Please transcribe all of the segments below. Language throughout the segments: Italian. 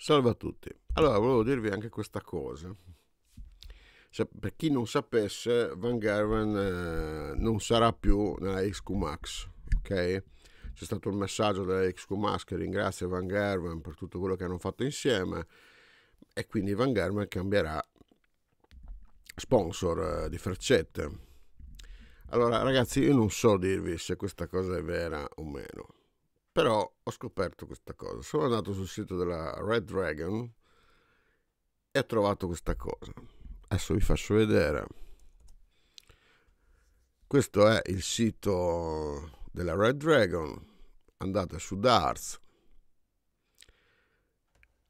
Salve a tutti. Allora, volevo dirvi anche questa cosa. Se, per chi non sapesse, Van Gerwen eh, non sarà più nella XQ Max, ok? C'è stato un messaggio della XQ Max che ringrazia Van Gerwen per tutto quello che hanno fatto insieme e quindi Van Gerwen cambierà sponsor eh, di freccette. Allora, ragazzi, io non so dirvi se questa cosa è vera o meno però ho scoperto questa cosa. Sono andato sul sito della Red Dragon e ho trovato questa cosa. Adesso vi faccio vedere. Questo è il sito della Red Dragon. Andate su Darts.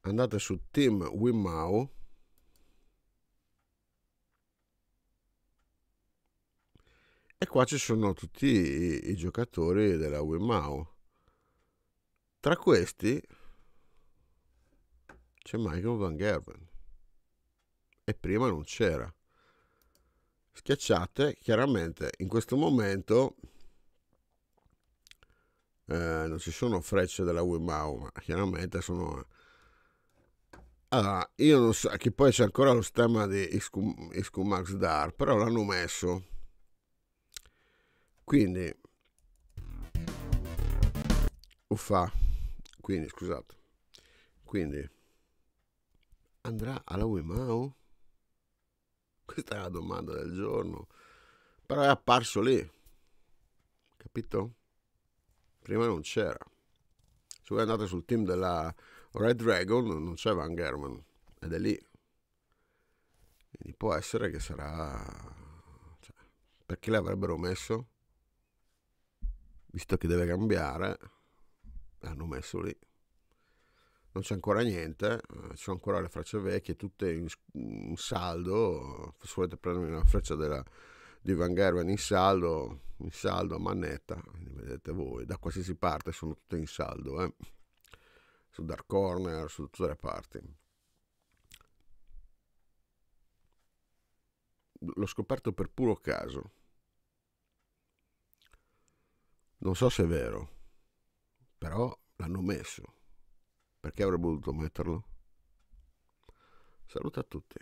Andate su Team Wimau. E qua ci sono tutti i, i giocatori della Wimau. Tra questi c'è Michael Van Gerwen. E prima non c'era. Schiacciate, chiaramente in questo momento eh, non ci sono frecce della Wimau, ma chiaramente sono... Eh. Allora, io non so, che poi c'è ancora lo stemma di Isku Dar, però l'hanno messo. Quindi... Uffa. Quindi, scusate, quindi andrà alla Uemao? Questa è la domanda del giorno. Però è apparso lì, capito? Prima non c'era. Se voi andate sul team della Red Dragon, non c'è Van German, ed è lì. Quindi può essere che sarà cioè, perché l'avrebbero messo? Visto che deve cambiare l'hanno messo lì. Non c'è ancora niente, eh, ci sono ancora le frecce vecchie, tutte in, saldo. Se volete prendere una freccia della, di Van Gerwen in saldo, in saldo a manetta, vedete voi, da qualsiasi parte sono tutte in saldo, eh? su Dark Corner, su tutte le parti. L'ho scoperto per puro caso. Non so se è vero. Però l'hanno messo. Perché avrebbe voluto metterlo? Saluto a tutti.